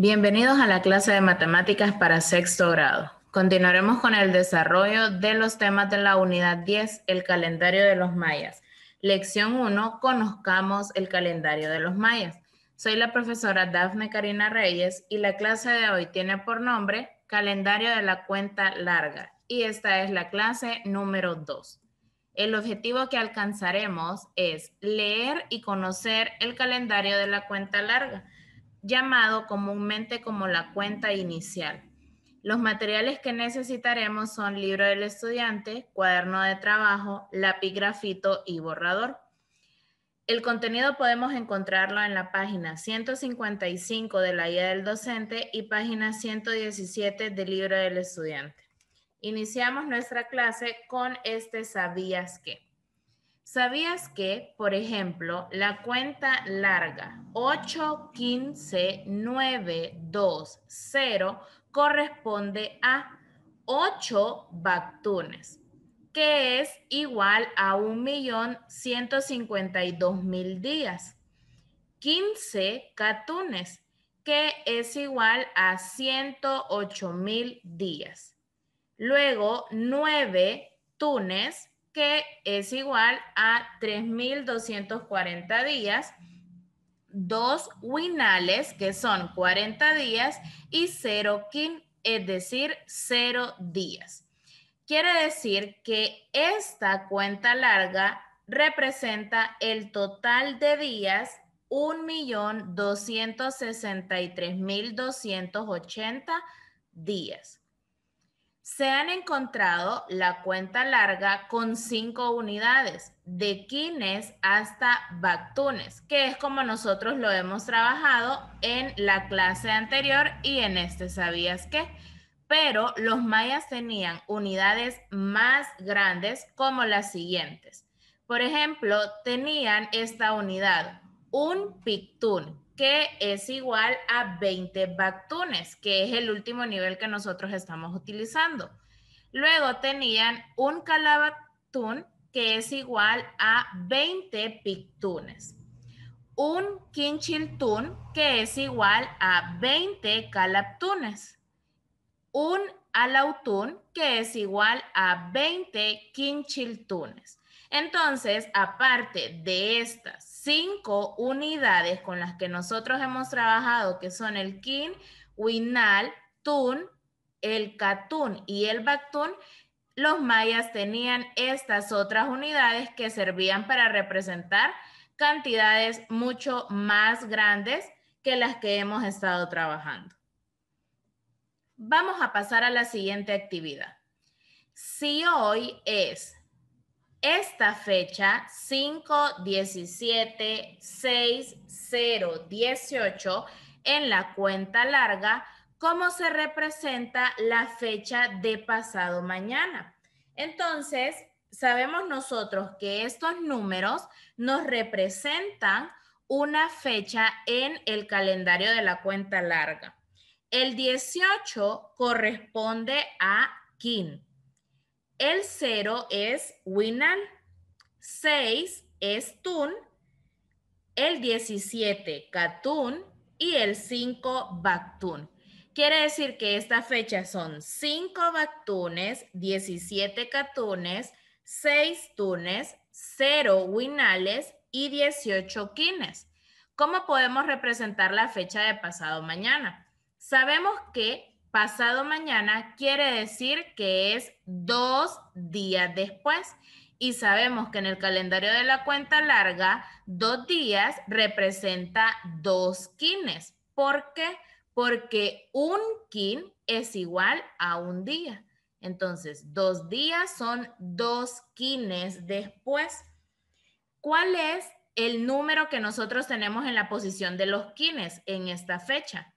Bienvenidos a la clase de matemáticas para sexto grado. Continuaremos con el desarrollo de los temas de la unidad 10, el calendario de los mayas. Lección 1, conozcamos el calendario de los mayas. Soy la profesora Dafne Karina Reyes y la clase de hoy tiene por nombre Calendario de la Cuenta Larga y esta es la clase número 2. El objetivo que alcanzaremos es leer y conocer el calendario de la cuenta larga llamado comúnmente como la cuenta inicial. Los materiales que necesitaremos son libro del estudiante, cuaderno de trabajo, lápiz grafito y borrador. El contenido podemos encontrarlo en la página 155 de la guía del docente y página 117 del libro del estudiante. Iniciamos nuestra clase con este sabías qué? ¿Sabías que, por ejemplo, la cuenta larga 815920 corresponde a 8 bactunes, que es igual a 1.152.000 días? 15 catunes, que es igual a 108.000 días. Luego, 9 tunes, que es igual a 3.240 días, dos winales, que son 40 días, y 0 kin, es decir, 0 días. Quiere decir que esta cuenta larga representa el total de días 1.263.280 días se han encontrado la cuenta larga con cinco unidades, de quines hasta bactunes, que es como nosotros lo hemos trabajado en la clase anterior y en este sabías que. Pero los mayas tenían unidades más grandes como las siguientes. Por ejemplo, tenían esta unidad, un pictún, que es igual a 20 bactunes, que es el último nivel que nosotros estamos utilizando. Luego tenían un calabatún, que es igual a 20 pictunes. Un quinchiltún, que es igual a 20 calaptunes. Un alautún, que es igual a 20 quinchiltunes. Entonces, aparte de estas cinco unidades con las que nosotros hemos trabajado, que son el kin, winal, tun, el katun y el baktun, los mayas tenían estas otras unidades que servían para representar cantidades mucho más grandes que las que hemos estado trabajando. Vamos a pasar a la siguiente actividad. Si hoy es esta fecha, 5-17-6-0-18, en la cuenta larga, cómo se representa la fecha de pasado mañana. Entonces, sabemos nosotros que estos números nos representan una fecha en el calendario de la cuenta larga. El 18 corresponde a Kin. El 0 es Winan, 6 es Tun, el 17 Katun y el 5 Baktun. Quiere decir que esta fecha son 5 Baktunes, 17 Katunes, 6 Tunes, 0 Winales y 18 Quines. ¿Cómo podemos representar la fecha de pasado mañana? Sabemos que pasado mañana quiere decir que es dos días después. Y sabemos que en el calendario de la cuenta larga, dos días representa dos quines. ¿Por qué? Porque un quin es igual a un día. Entonces, dos días son dos quines después. ¿Cuál es el número que nosotros tenemos en la posición de los quines en esta fecha?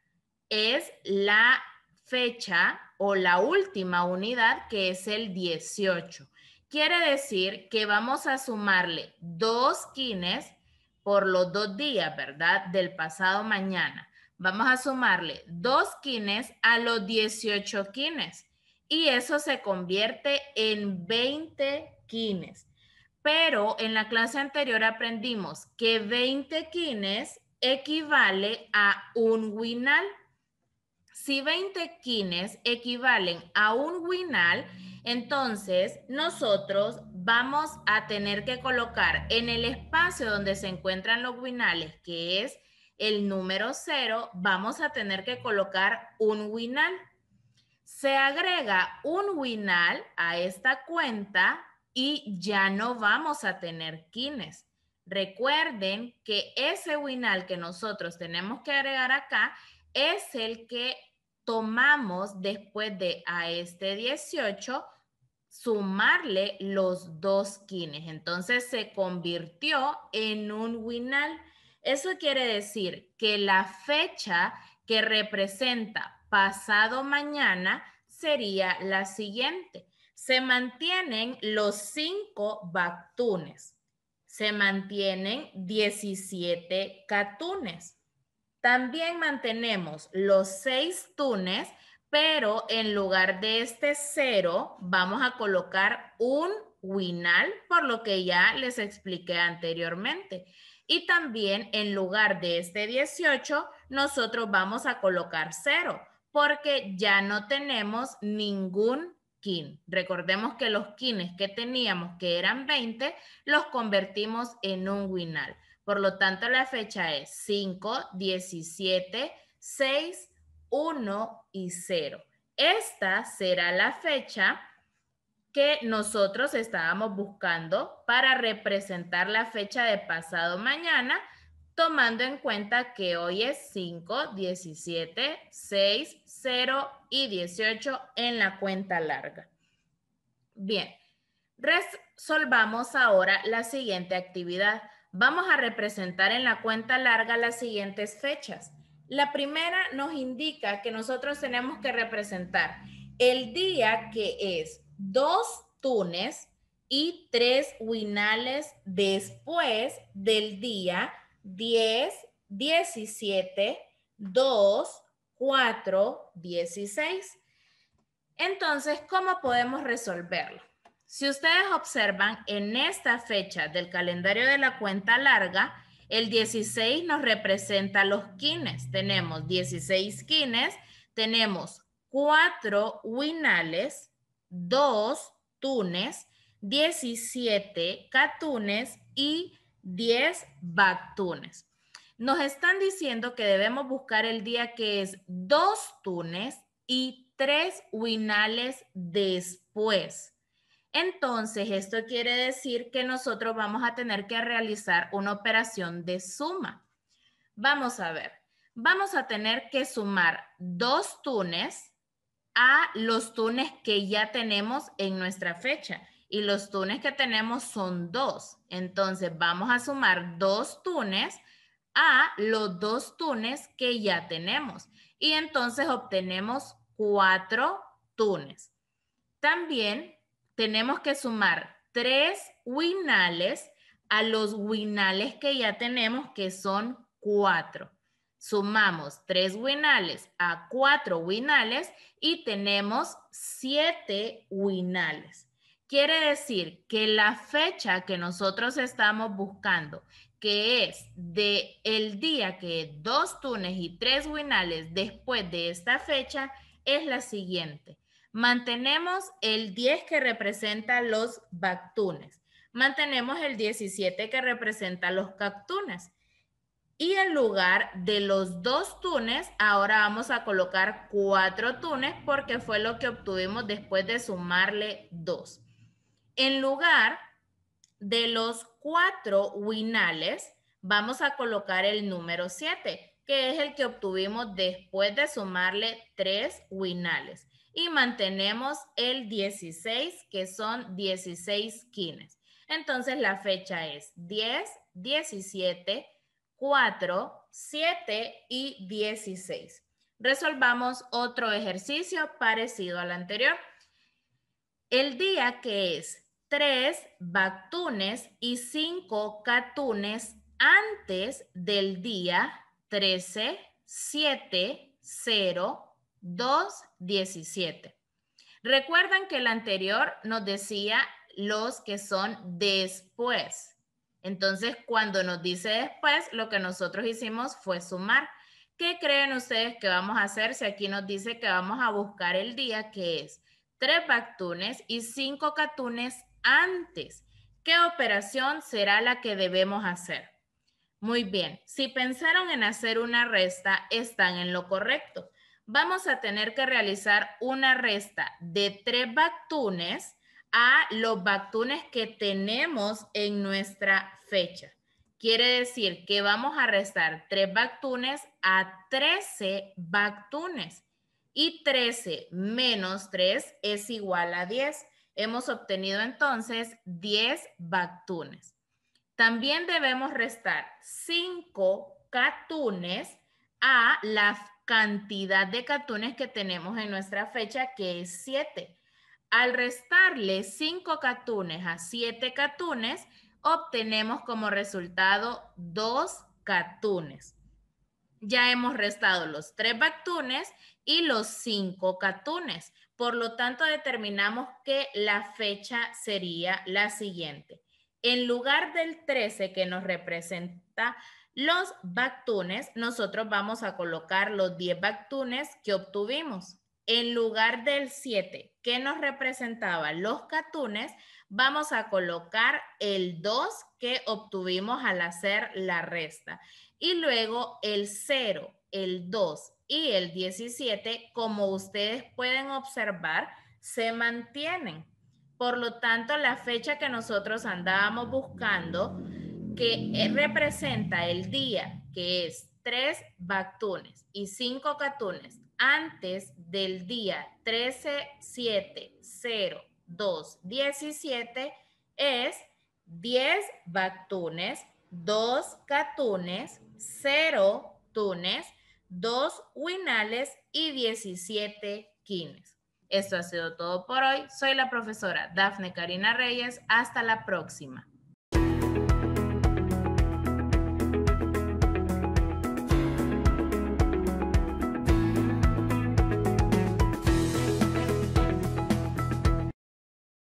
Es la fecha o la última unidad que es el 18. Quiere decir que vamos a sumarle dos quines por los dos días, ¿verdad? Del pasado mañana. Vamos a sumarle dos quines a los 18 quines y eso se convierte en 20 quines. Pero en la clase anterior aprendimos que 20 quines equivale a un winal. Si 20 quines equivalen a un winal, entonces nosotros vamos a tener que colocar en el espacio donde se encuentran los winales, que es el número 0, vamos a tener que colocar un winal. Se agrega un winal a esta cuenta y ya no vamos a tener quines. Recuerden que ese winal que nosotros tenemos que agregar acá es el que tomamos después de a este 18 sumarle los dos quines. Entonces se convirtió en un winal. Eso quiere decir que la fecha que representa pasado mañana sería la siguiente. Se mantienen los cinco bactunes. Se mantienen 17 catunes. También mantenemos los seis tunes, pero en lugar de este cero vamos a colocar un winal, por lo que ya les expliqué anteriormente. Y también en lugar de este 18, nosotros vamos a colocar cero, porque ya no tenemos ningún kin. Recordemos que los kines que teníamos, que eran 20, los convertimos en un winal. Por lo tanto, la fecha es 5, 17, 6, 1 y 0. Esta será la fecha que nosotros estábamos buscando para representar la fecha de pasado mañana, tomando en cuenta que hoy es 5, 17, 6, 0 y 18 en la cuenta larga. Bien, resolvamos ahora la siguiente actividad. Vamos a representar en la cuenta larga las siguientes fechas. La primera nos indica que nosotros tenemos que representar el día que es dos tunes y tres huinales después del día 10, 17, 2, 4, 16. Entonces, ¿cómo podemos resolverlo? Si ustedes observan, en esta fecha del calendario de la cuenta larga, el 16 nos representa los quines. Tenemos 16 quines, tenemos 4 winales, 2 tunes, 17 catunes y 10 batunes. Nos están diciendo que debemos buscar el día que es 2 tunes y 3 winales después. Entonces, esto quiere decir que nosotros vamos a tener que realizar una operación de suma. Vamos a ver, vamos a tener que sumar dos tunes a los túnes que ya tenemos en nuestra fecha. Y los tunes que tenemos son dos. Entonces, vamos a sumar dos tunes a los dos tunes que ya tenemos. Y entonces obtenemos cuatro tunes. También tenemos que sumar tres winales a los winales que ya tenemos, que son cuatro. Sumamos tres winales a cuatro winales y tenemos siete winales. Quiere decir que la fecha que nosotros estamos buscando, que es de el día que dos tunes y tres winales después de esta fecha, es la siguiente. Mantenemos el 10 que representa los bactunes. Mantenemos el 17 que representa los cactunes. Y en lugar de los dos tunes, ahora vamos a colocar cuatro tunes porque fue lo que obtuvimos después de sumarle dos. En lugar de los cuatro winales, vamos a colocar el número 7, que es el que obtuvimos después de sumarle tres winales y mantenemos el 16, que son 16 quines. Entonces la fecha es 10, 17, 4, 7 y 16. Resolvamos otro ejercicio parecido al anterior. El día que es 3 bactunes y 5 catunes antes del día 13, 7, 0, 17. Recuerdan que el anterior nos decía los que son después. Entonces, cuando nos dice después, lo que nosotros hicimos fue sumar. ¿Qué creen ustedes que vamos a hacer si aquí nos dice que vamos a buscar el día que es tres bactunes y cinco catunes antes? ¿Qué operación será la que debemos hacer? Muy bien, si pensaron en hacer una resta, están en lo correcto vamos a tener que realizar una resta de tres bactunes a los bactunes que tenemos en nuestra fecha. Quiere decir que vamos a restar tres bactunes a 13 bactunes. Y 13 menos 3 es igual a 10. Hemos obtenido entonces 10 bactunes. También debemos restar 5 catunes a la cantidad de catunes que tenemos en nuestra fecha, que es 7. Al restarle 5 catunes a 7 catunes, obtenemos como resultado 2 catunes. Ya hemos restado los 3 bactunes y los 5 catunes. Por lo tanto, determinamos que la fecha sería la siguiente en lugar del 13 que nos representa los bactunes, nosotros vamos a colocar los 10 bactunes que obtuvimos. En lugar del 7 que nos representaba los catunes, vamos a colocar el 2 que obtuvimos al hacer la resta. Y luego el 0, el 2 y el 17, como ustedes pueden observar, se mantienen. Por lo tanto, la fecha que nosotros andábamos buscando, que eh, representa el día, que es 3 bactunes y 5 catunes, antes del día 13, 7, 0, 2, 17, es 10 bactunes, 2 catunes, 0 tunes, 2 Huinales y 17 quines. Esto ha sido todo por hoy. Soy la profesora Dafne Karina Reyes. Hasta la próxima.